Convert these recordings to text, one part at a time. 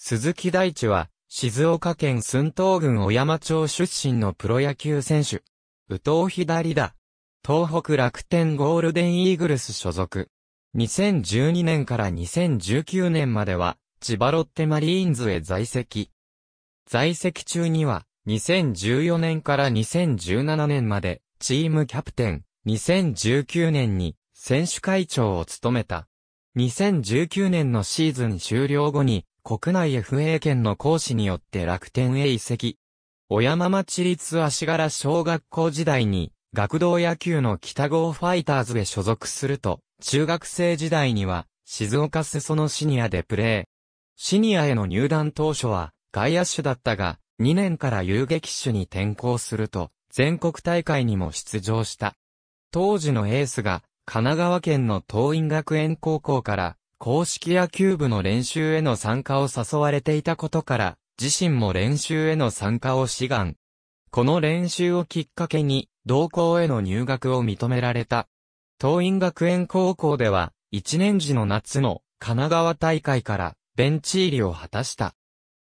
鈴木大地は、静岡県寸東郡小山町出身のプロ野球選手。宇藤左だ。東北楽天ゴールデンイーグルス所属。2012年から2019年までは、千葉ロッテマリーンズへ在籍。在籍中には、2014年から2017年まで、チームキャプテン、2019年に、選手会長を務めた。2019年のシーズン終了後に、国内 FA 権の講師によって楽天へ移籍。小山町立足柄小学校時代に、学童野球の北郷ファイターズへ所属すると、中学生時代には、静岡裾そのシニアでプレー。シニアへの入団当初は、外野手だったが、2年から遊撃手に転向すると、全国大会にも出場した。当時のエースが、神奈川県の桐蔭学園高校から、公式野球部の練習への参加を誘われていたことから、自身も練習への参加を志願。この練習をきっかけに、同校への入学を認められた。東院学園高校では、1年時の夏の神奈川大会からベンチ入りを果たした。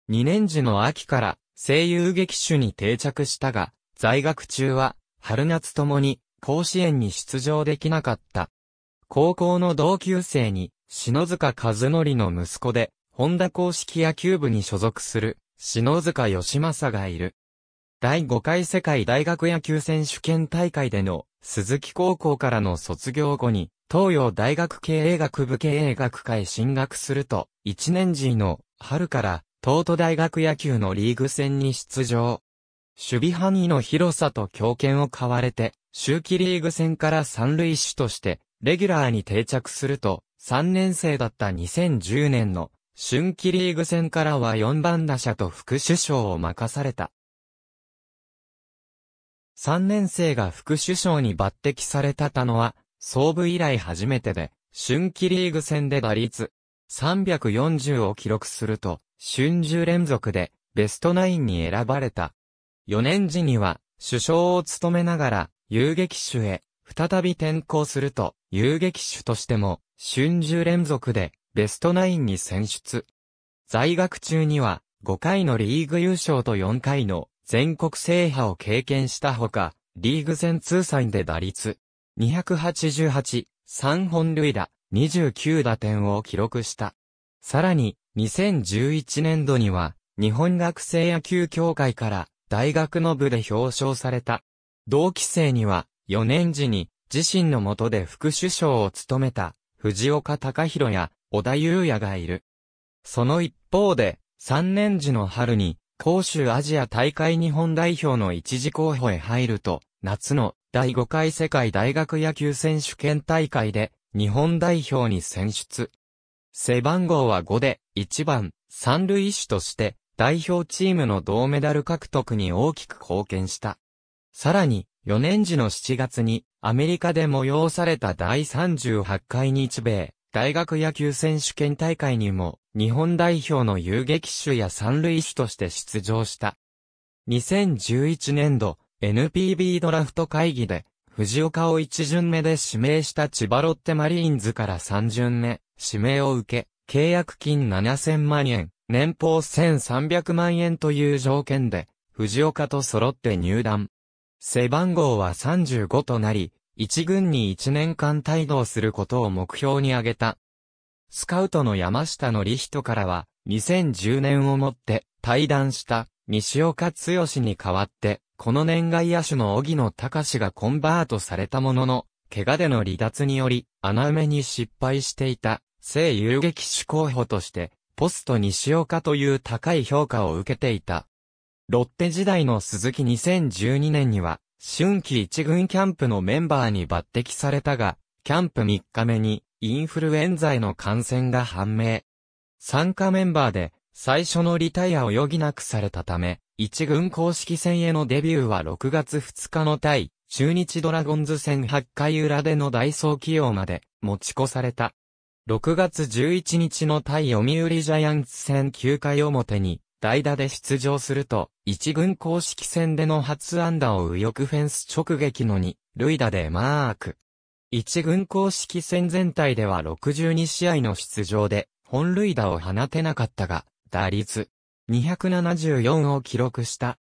2年時の秋から声優劇手に定着したが、在学中は春夏ともに甲子園に出場できなかった。高校の同級生に篠塚和則の息子で、本田公式野球部に所属する、篠塚義正がいる。第5回世界大学野球選手権大会での、鈴木高校からの卒業後に、東洋大学経営学部経営学科へ進学すると、1年時の春から、東都大学野球のリーグ戦に出場。守備範囲の広さと強肩を買われて、周期リーグ戦から三塁手として、レギュラーに定着すると、3年生だった2010年の春季リーグ戦からは4番打者と副首相を任された。3年生が副首相に抜擢されたたのは、総部以来初めてで、春季リーグ戦で打率340を記録すると、春秋連続でベストナインに選ばれた。4年時には、首相を務めながら、遊撃手へ再び転校すると、遊撃手としても、春秋連続で、ベストナインに選出。在学中には、5回のリーグ優勝と4回の全国制覇を経験したほか、リーグ戦通算で打率、288、3本塁打、29打点を記録した。さらに、2011年度には、日本学生野球協会から、大学の部で表彰された。同期生には、4年時に自身の下で副首相を務めた藤岡隆弘や小田裕也がいる。その一方で、3年時の春に、杭州アジア大会日本代表の一時候補へ入ると、夏の第5回世界大学野球選手権大会で日本代表に選出。背番号は5で1番三塁手として代表チームの銅メダル獲得に大きく貢献した。さらに4年時の7月に、アメリカで催された第38回日米、大学野球選手権大会にも、日本代表の遊撃手や三塁手として出場した。2011年度、NPB ドラフト会議で、藤岡を1巡目で指名した千葉ロッテマリーンズから3巡目、指名を受け、契約金7000万円、年俸1300万円という条件で、藤岡と揃って入団。背番号は35となり、一軍に一年間帯同することを目標に挙げた。スカウトの山下のリヒトからは、2010年をもって退団した西岡剛に代わって、この年外野手の荻野隆がコンバートされたものの、怪我での離脱により、穴埋めに失敗していた、正遊撃手候補として、ポスト西岡という高い評価を受けていた。ロッテ時代の鈴木2012年には、春季一軍キャンプのメンバーに抜擢されたが、キャンプ3日目にインフルエンザへの感染が判明。参加メンバーで最初のリタイアを余儀なくされたため、一軍公式戦へのデビューは6月2日の対、中日ドラゴンズ戦8回裏でのダイソー起用まで持ち越された。6月11日の対読売ジャイアンツ戦9回表に代打で出場すると、一軍公式戦での初安打を右翼フェンス直撃の2、塁打でマーク。一軍公式戦全体では62試合の出場で、本塁打を放てなかったが、打率274を記録した。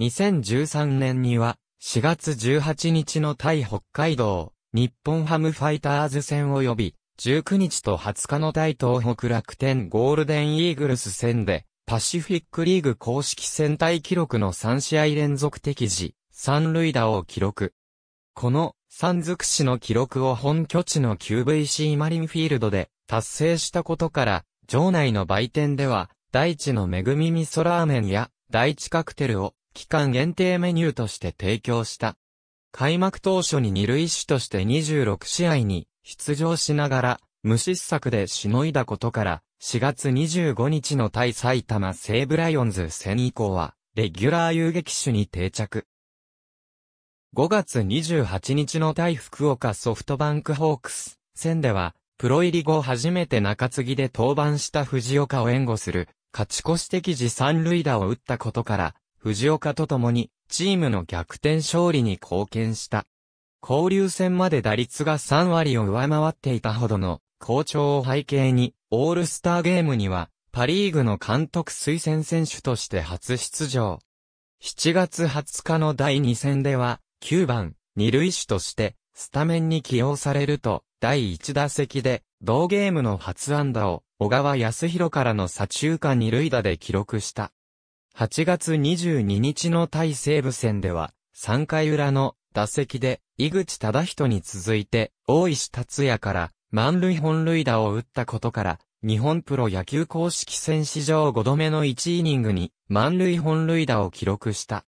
2013年には、4月18日の対北海道、日本ハムファイターズ戦及び、19日と20日の対東北楽天ゴールデンイーグルス戦で、パシフィックリーグ公式戦隊記録の3試合連続的時、三塁打を記録。この、三尽くしの記録を本拠地の QVC マリンフィールドで達成したことから、場内の売店では、大地の恵み味噌ラーメンや、大地カクテルを、期間限定メニューとして提供した。開幕当初に二塁手として26試合に出場しながら、無失策でしのいだことから、4月25日の対埼玉西武ライオンズ戦以降は、レギュラー遊撃手に定着。5月28日の対福岡ソフトバンクホークス戦では、プロ入り後初めて中継ぎで登板した藤岡を援護する、勝ち越し的時三塁打を打ったことから、藤岡と共に、チームの逆転勝利に貢献した。交流戦まで打率が3割を上回っていたほどの好調を背景に、オールスターゲームには、パリーグの監督推薦選手として初出場。7月20日の第2戦では、9番、二塁手として、スタメンに起用されると、第1打席で、同ゲームの初安打を、小川康弘からの左中間二塁打で記録した。8月22日の対西武戦では、3回裏の打席で、井口忠人に続いて、大石達也から、満塁本塁打を打ったことから、日本プロ野球公式戦史上5度目の1イニングに満塁本塁打を記録した。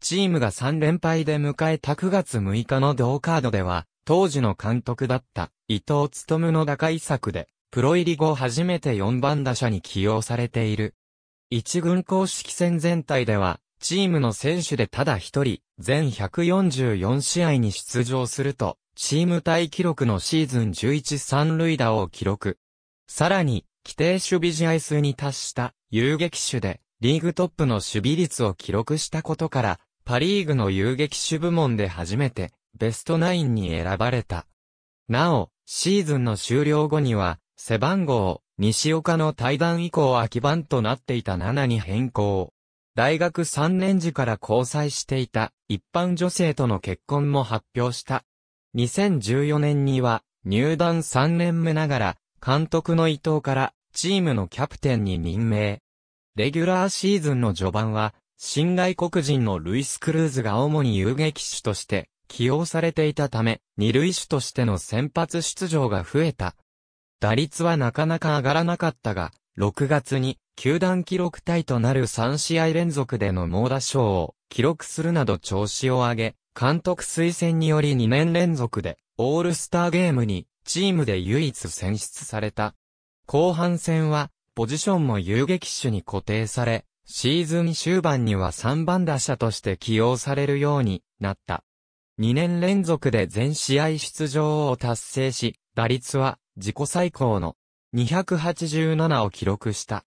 チームが3連敗で迎えた9月6日の同カードでは、当時の監督だった伊藤勤の打開策で、プロ入り後初めて4番打者に起用されている。一軍公式戦全体では、チームの選手でただ一人、全144試合に出場すると、チーム対記録のシーズン11三塁打を記録。さらに、規定守備試合数に達した遊撃手で、リーグトップの守備率を記録したことから、パリーグの遊撃手部門で初めて、ベストナインに選ばれた。なお、シーズンの終了後には、背番号、西岡の対談以降空き番となっていた7に変更。大学3年時から交際していた一般女性との結婚も発表した2014年には、入団3年目ながら、監督の伊藤からチームのキャプテンに任命。レギュラーシーズンの序盤は、新外国人のルイス・クルーズが主に遊撃手として起用されていたため、二塁手としての先発出場が増えた。打率はなかなか上がらなかったが、6月に球団記録体となる3試合連続での猛打賞を記録するなど調子を上げ、監督推薦により2年連続で、オールスターゲームに、チームで唯一選出された。後半戦は、ポジションも遊撃手に固定され、シーズン終盤には3番打者として起用されるようになった。2年連続で全試合出場を達成し、打率は自己最高の287を記録した。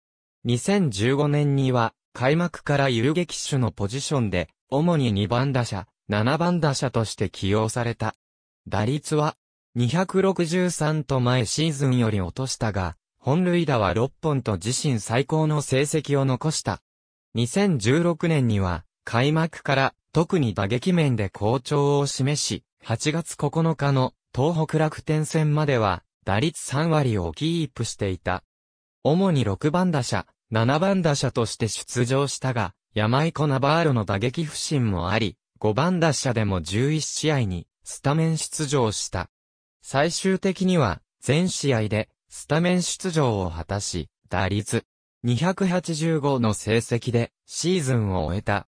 2015年には開幕から遊撃手のポジションで、主に2番打者、7番打者として起用された。打率は、263と前シーズンより落としたが、本塁打は6本と自身最高の成績を残した。2016年には、開幕から特に打撃面で好調を示し、8月9日の東北楽天戦までは打率3割をキープしていた。主に6番打者、7番打者として出場したが、山井コナバールの打撃不振もあり、5番打者でも11試合にスタメン出場した。最終的には全試合でスタメン出場を果たし、打率285の成績でシーズンを終えた。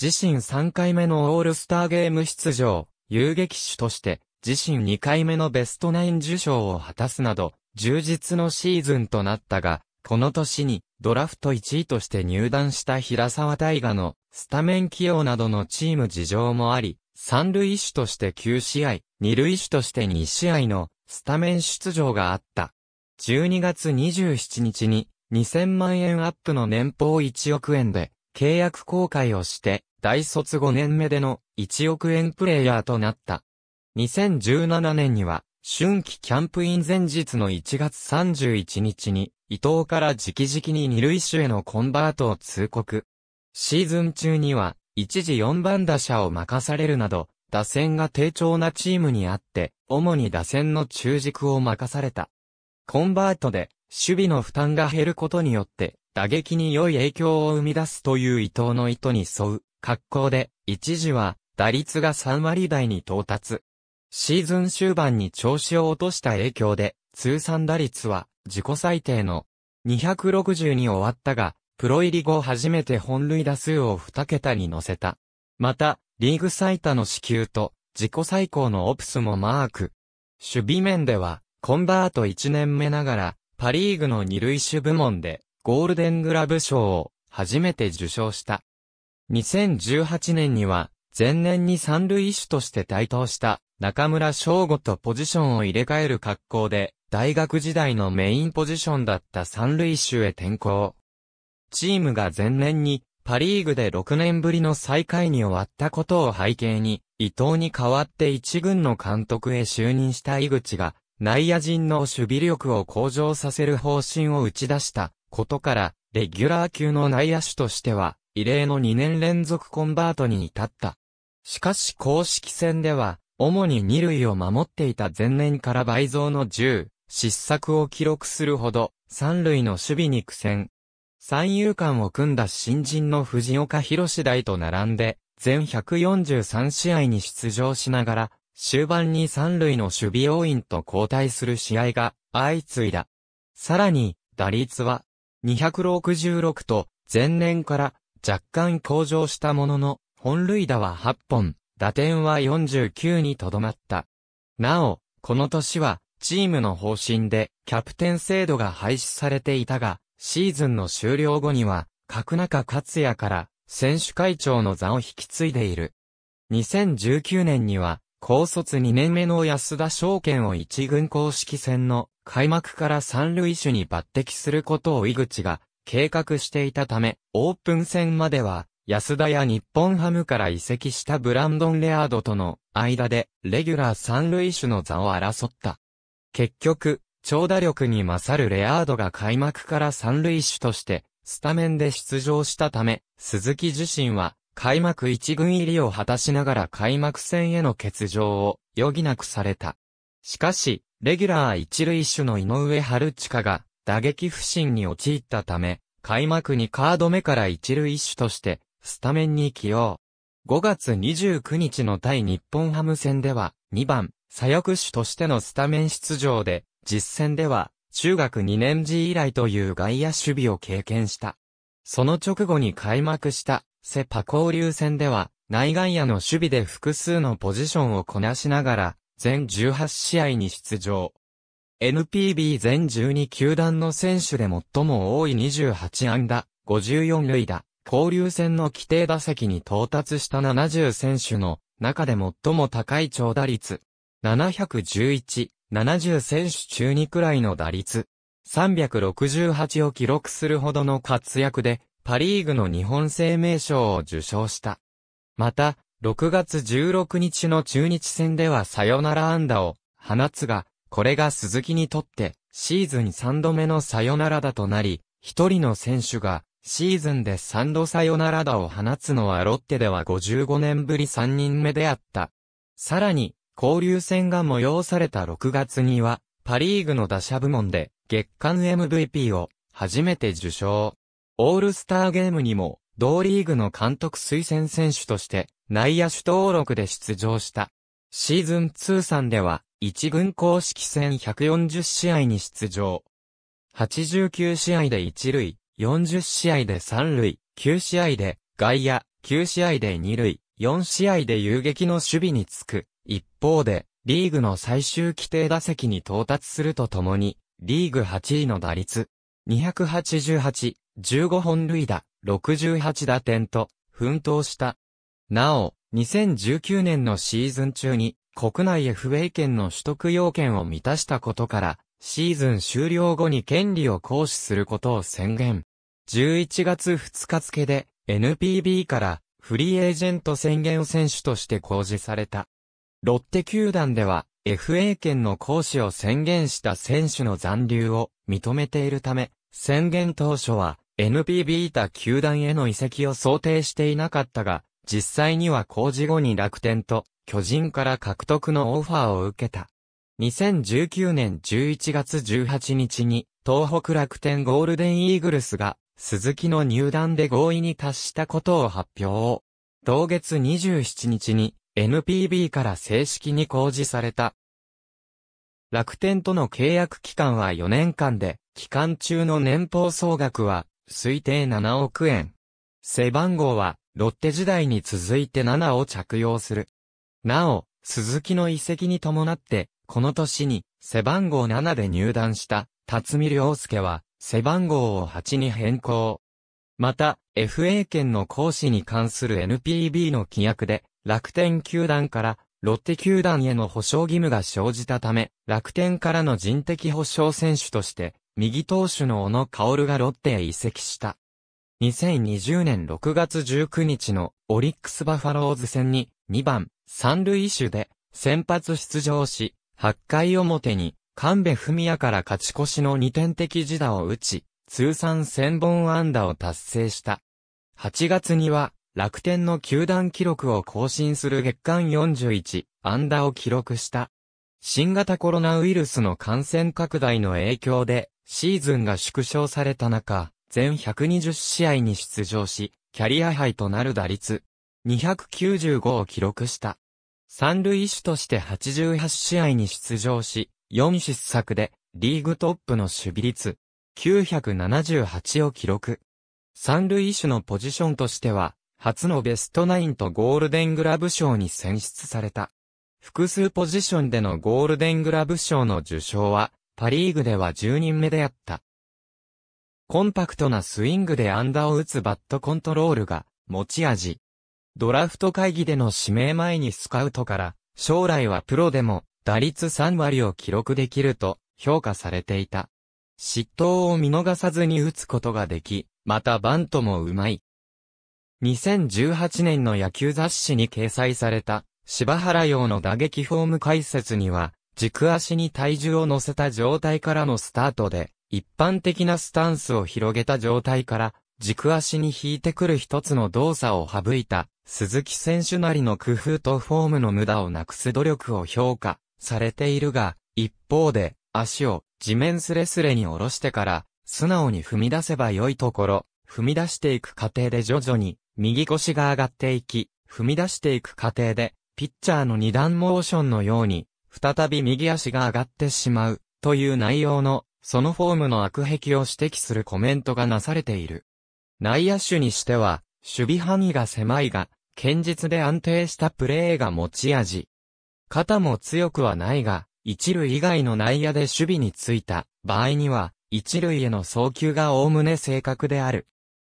自身3回目のオールスターゲーム出場、遊撃手として自身2回目のベストナイン受賞を果たすなど、充実のシーズンとなったが、この年にドラフト1位として入団した平沢大河のスタメン起用などのチーム事情もあり、三塁手として9試合、二塁手として2試合のスタメン出場があった。12月27日に2000万円アップの年俸1億円で契約公開をして大卒5年目での1億円プレイヤーとなった。2017年には春季キャンプイン前日の1月31日に伊藤から直々に二塁手へのコンバートを通告。シーズン中には、一時4番打者を任されるなど、打線が低調なチームにあって、主に打線の中軸を任された。コンバートで、守備の負担が減ることによって、打撃に良い影響を生み出すという伊藤の意図に沿う、格好で、一時は、打率が3割台に到達。シーズン終盤に調子を落とした影響で、通算打率は自己最低の260に終わったが、プロ入り後初めて本塁打数を2桁に乗せた。また、リーグ最多の支給と、自己最高のオプスもマーク。守備面では、コンバート1年目ながら、パリーグの二塁手部門で、ゴールデングラブ賞を初めて受賞した。2018年には、前年に三塁手として台頭した中村翔吾とポジションを入れ替える格好で、大学時代のメインポジションだった三塁手へ転向。チームが前年にパリーグで6年ぶりの最下位に終わったことを背景に、伊藤に代わって一軍の監督へ就任した井口が、内野陣の守備力を向上させる方針を打ち出したことから、レギュラー級の内野手としては、異例の2年連続コンバートに至った。しかし公式戦では、主に二塁を守っていた前年から倍増の10、失策を記録するほど、三塁の守備に苦戦。三遊間を組んだ新人の藤岡博大と並んで、全143試合に出場しながら、終盤に三塁の守備要員と交代する試合が相次いだ。さらに、打率は266と前年から若干向上したものの、本塁打は8本、打点は49にとどまった。なお、この年は、チームの方針で、キャプテン制度が廃止されていたが、シーズンの終了後には、角中克也から、選手会長の座を引き継いでいる。2019年には、高卒2年目の安田証券を一軍公式戦の開幕から三塁手に抜擢することを井口が計画していたため、オープン戦までは安田や日本ハムから移籍したブランドン・レアードとの間でレギュラー三塁手の座を争った。結局、長打力に勝るレアードが開幕から三塁手としてスタメンで出場したため、鈴木自身は開幕一軍入りを果たしながら開幕戦への欠場を余儀なくされた。しかし、レギュラー一塁手の井上春近が打撃不振に陥ったため、開幕にカード目から一塁手としてスタメンに起用。5月29日の対日本ハム戦では、2番、左翼手としてのスタメン出場で、実戦では、中学2年時以来という外野守備を経験した。その直後に開幕した、セパ交流戦では、内外野の守備で複数のポジションをこなしながら、全18試合に出場。NPB 全12球団の選手で最も多い28安打、54塁打、交流戦の規定打席に到達した70選手の中で最も高い長打率。711、70選手中2くらいの打率。368を記録するほどの活躍で、パリーグの日本生命賞を受賞した。また、6月16日の中日戦ではサヨナラ安打を放つが、これが鈴木にとってシーズン3度目のサヨナラだとなり、一人の選手がシーズンで3度サヨナラ打を放つのはロッテでは55年ぶり3人目であった。さらに、交流戦が催された6月には、パリーグの打者部門で月間 MVP を初めて受賞。オールスターゲームにも、同リーグの監督推薦選手として内野手登録で出場した。シーズン通算では、1軍公式戦140試合に出場。89試合で1塁、40試合で3塁、9試合で外野、9試合で2塁、4試合で遊撃の守備につく。一方で、リーグの最終規定打席に到達するとともに、リーグ8位の打率、288、15本塁打、68打点と、奮闘した。なお、2019年のシーズン中に、国内 FA 権の取得要件を満たしたことから、シーズン終了後に権利を行使することを宣言。11月2日付で NPB からフリーエージェント宣言選手として公示された。ロッテ球団では FA 権の行使を宣言した選手の残留を認めているため、宣言当初は NPB 他球団への移籍を想定していなかったが、実際には工事後に楽天と巨人から獲得のオファーを受けた。2019年11月18日に東北楽天ゴールデンイーグルスが鈴木の入団で合意に達したことを発表。同月27日に NPB から正式に公示された。楽天との契約期間は4年間で、期間中の年俸総額は推定7億円。背番号はロッテ時代に続いて7を着用する。なお、鈴木の遺跡に伴って、この年に背番号7で入団した辰巳良介は背番号を8に変更。また、FA 権の行使に関する NPB の規約で、楽天球団からロッテ球団への保証義務が生じたため、楽天からの人的保証選手として、右投手の小野薫がロッテへ移籍した。2020年6月19日のオリックスバファローズ戦に2番、三塁手で先発出場し、8回表に神戸文也から勝ち越しの2点的自打を打ち、通算1000本安打を達成した。8月には、楽天の球団記録を更新する月間41安打を記録した。新型コロナウイルスの感染拡大の影響で、シーズンが縮小された中、全120試合に出場し、キャリア杯となる打率、295を記録した。三塁手として88試合に出場し、4失策でリーグトップの守備率978を記録。三塁手のポジションとしては、初のベストナインとゴールデングラブ賞に選出された。複数ポジションでのゴールデングラブ賞の受賞は、パリーグでは10人目であった。コンパクトなスイングでアンダーを打つバットコントロールが持ち味。ドラフト会議での指名前にスカウトから、将来はプロでも打率3割を記録できると評価されていた。失投を見逃さずに打つことができ、またバントもうまい。2018年の野球雑誌に掲載された、柴原用の打撃フォーム解説には、軸足に体重を乗せた状態からのスタートで、一般的なスタンスを広げた状態から、軸足に引いてくる一つの動作を省いた、鈴木選手なりの工夫とフォームの無駄をなくす努力を評価されているが、一方で、足を地面すれすれに下ろしてから、素直に踏み出せば良いところ、踏み出していく過程で徐々に、右腰が上がっていき、踏み出していく過程で、ピッチャーの二段モーションのように、再び右足が上がってしまう、という内容の、そのフォームの悪癖を指摘するコメントがなされている。内野手にしては、守備範囲が狭いが、堅実で安定したプレーが持ち味。肩も強くはないが、一塁以外の内野で守備についた場合には、一塁への送球が概ね正確である。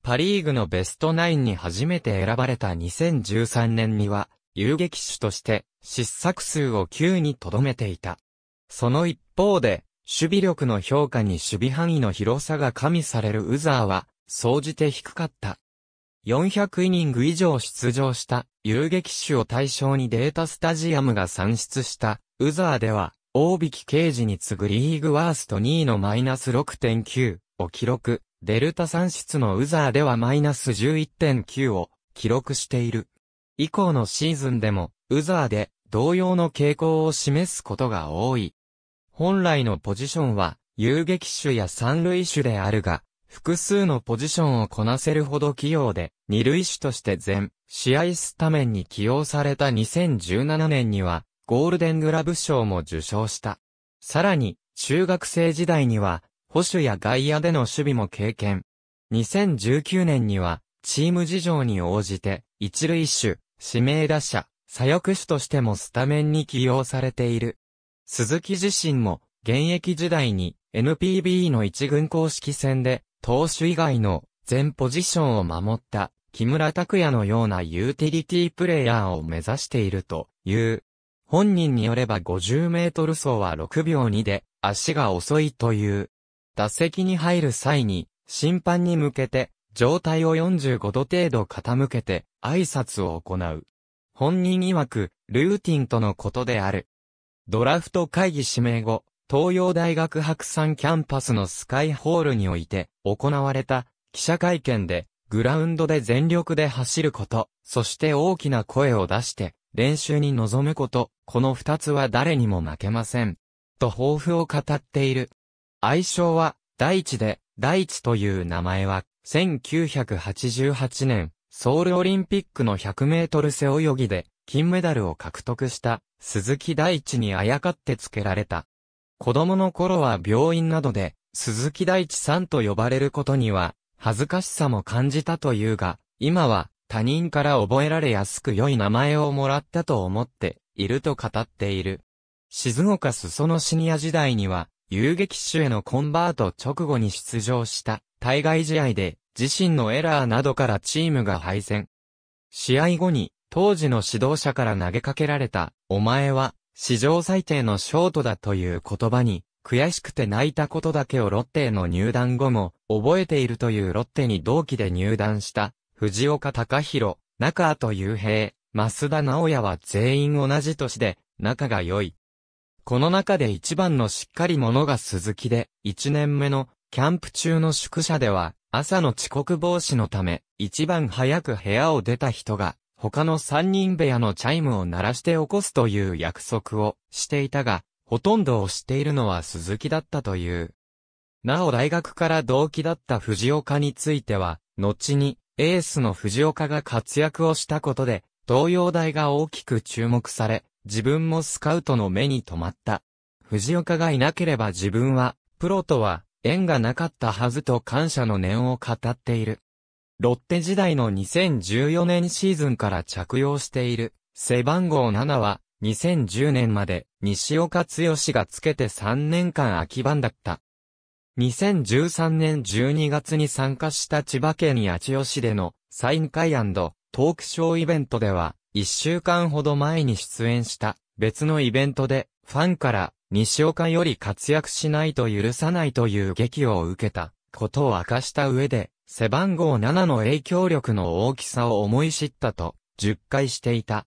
パリーグのベストナインに初めて選ばれた2013年には、遊撃手として失策数を9に留めていた。その一方で、守備力の評価に守備範囲の広さが加味されるウザーは、総じて低かった。400イニング以上出場した遊撃手を対象にデータスタジアムが算出したウザーでは、大引刑事に次ぐリーグワースト2位のマイナス6.9を記録、デルタ算出のウザーではマイナス11.9を記録している。以降のシーズンでも、ウザーで同様の傾向を示すことが多い。本来のポジションは、遊撃手や三塁手であるが、複数のポジションをこなせるほど器用で、二塁手として全、試合スタメンに起用された2017年には、ゴールデングラブ賞も受賞した。さらに、中学生時代には、保守や外野での守備も経験。2019年には、チーム事情に応じて、一塁手、指名打者、左翼手としてもスタメンに起用されている。鈴木自身も、現役時代に NPB の一軍公式戦で投手以外の全ポジションを守った木村拓也のようなユーティリティプレイヤーを目指しているという。本人によれば50メートル走は6秒2で足が遅いという。打席に入る際に審判に向けて状態を45度程度傾けて挨拶を行う。本人曰くルーティンとのことである。ドラフト会議指名後、東洋大学白山キャンパスのスカイホールにおいて行われた記者会見でグラウンドで全力で走ること、そして大きな声を出して練習に臨むこと、この二つは誰にも負けません。と抱負を語っている。愛称は大地で、大地という名前は1988年ソウルオリンピックの100メートル背泳ぎで金メダルを獲得した鈴木大地にあやかって付けられた。子供の頃は病院などで、鈴木大地さんと呼ばれることには、恥ずかしさも感じたというが、今は、他人から覚えられやすく良い名前をもらったと思っていると語っている。静岡裾野シニア時代には、遊撃手へのコンバート直後に出場した対外試合で自身のエラーなどからチームが敗戦。試合後に当時の指導者から投げかけられた、お前は史上最低のショートだという言葉に、悔しくて泣いたことだけをロッテへの入団後も、覚えているというロッテに同期で入団した、藤岡隆弘、中後雄平、増田直也は全員同じ年で、仲が良い。この中で一番のしっかり者が鈴木で、一年目の、キャンプ中の宿舎では、朝の遅刻防止のため、一番早く部屋を出た人が、他の三人部屋のチャイムを鳴らして起こすという約束をしていたが、ほとんどを知っているのは鈴木だったという。なお大学から同期だった藤岡については、後にエースの藤岡が活躍をしたことで、東洋大が大きく注目され、自分もスカウトの目に留まった。藤岡がいなければ自分は、プロとは縁がなかったはずと感謝の念を語っている。ロッテ時代の2014年シーズンから着用している、背番号7は、2010年まで西岡剛がつけて3年間空き番だった。2013年12月に参加した千葉県八千代市でのサイン会トークショーイベントでは、1週間ほど前に出演した別のイベントで、ファンから西岡より活躍しないと許さないという劇を受けたことを明かした上で、背番号7の影響力の大きさを思い知ったと、10回していた。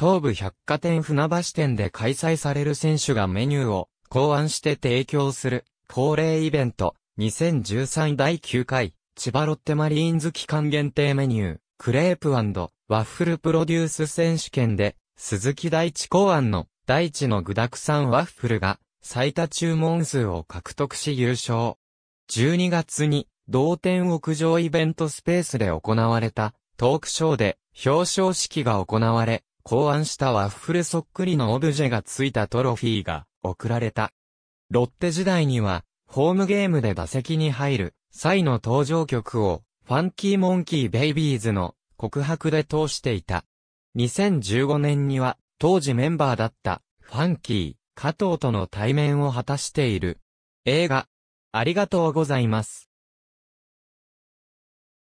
東武百貨店船橋店で開催される選手がメニューを考案して提供する恒例イベント2013第9回千葉ロッテマリーンズ期間限定メニュークレープワッフルプロデュース選手権で鈴木大地考案の大地の具沢山ワッフルが最多注文数を獲得し優勝。12月に同店屋上イベントスペースで行われたトークショーで表彰式が行われ、考案したワッフルそっくりのオブジェがついたトロフィーが贈られた。ロッテ時代には、ホームゲームで打席に入る際の登場曲を、ファンキーモンキーベイビーズの告白で通していた。2015年には、当時メンバーだったファンキー、加藤との対面を果たしている。映画、ありがとうございます。